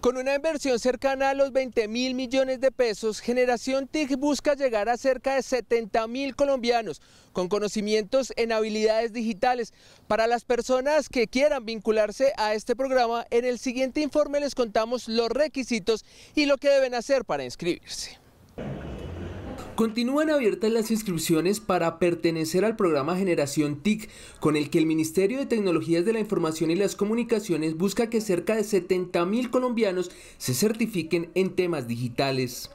Con una inversión cercana a los 20 mil millones de pesos, Generación TIC busca llegar a cerca de 70 mil colombianos con conocimientos en habilidades digitales. Para las personas que quieran vincularse a este programa, en el siguiente informe les contamos los requisitos y lo que deben hacer para inscribirse. Continúan abiertas las inscripciones para pertenecer al programa Generación TIC, con el que el Ministerio de Tecnologías de la Información y las Comunicaciones busca que cerca de 70.000 colombianos se certifiquen en temas digitales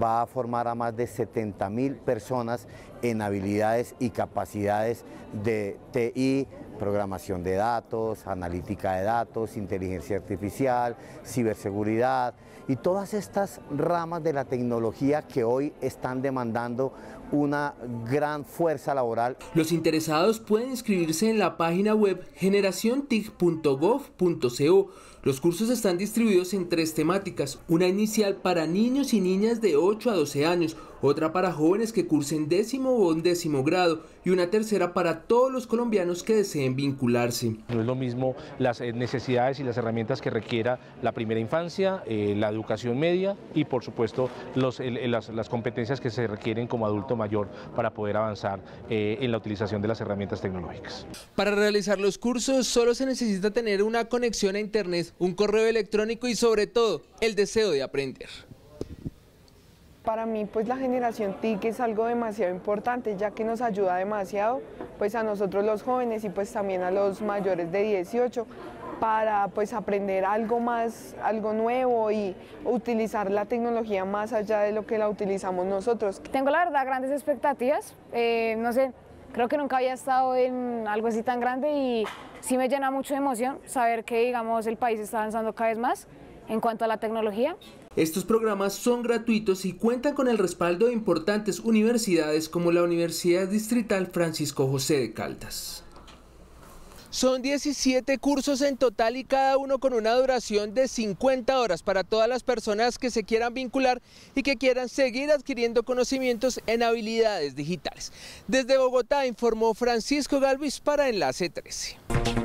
va a formar a más de 70.000 mil personas en habilidades y capacidades de TI, programación de datos, analítica de datos, inteligencia artificial, ciberseguridad y todas estas ramas de la tecnología que hoy están demandando una gran fuerza laboral. Los interesados pueden inscribirse en la página web generaciontic.gov.co. Los cursos están distribuidos en tres temáticas, una inicial para niños y niñas de 8 a 12 años, otra para jóvenes que cursen décimo o décimo grado y una tercera para todos los colombianos que deseen vincularse. No es lo mismo las eh, necesidades y las herramientas que requiera la primera infancia, eh, la educación media y por supuesto las, competencias que se requieren como adulto mayor para poder avanzar eh, en la utilización de las herramientas tecnológicas. Para realizar los cursos solo se necesita tener una conexión a internet, un correo electrónico y sobre todo el deseo de aprender. Para mí pues la generación TIC es algo demasiado importante ya que nos ayuda demasiado pues a nosotros los jóvenes y pues también a los mayores de 18 para pues aprender algo más, algo nuevo y utilizar la tecnología más allá de lo que la utilizamos nosotros. Tengo la verdad grandes expectativas, eh, no sé, creo que nunca había estado en algo así tan grande y sí me llena mucho de emoción saber que digamos el país está avanzando cada vez más en cuanto a la tecnología. Estos programas son gratuitos y cuentan con el respaldo de importantes universidades como la Universidad Distrital Francisco José de Caldas. Son 17 cursos en total y cada uno con una duración de 50 horas para todas las personas que se quieran vincular y que quieran seguir adquiriendo conocimientos en habilidades digitales. Desde Bogotá informó Francisco Galvis para Enlace 13.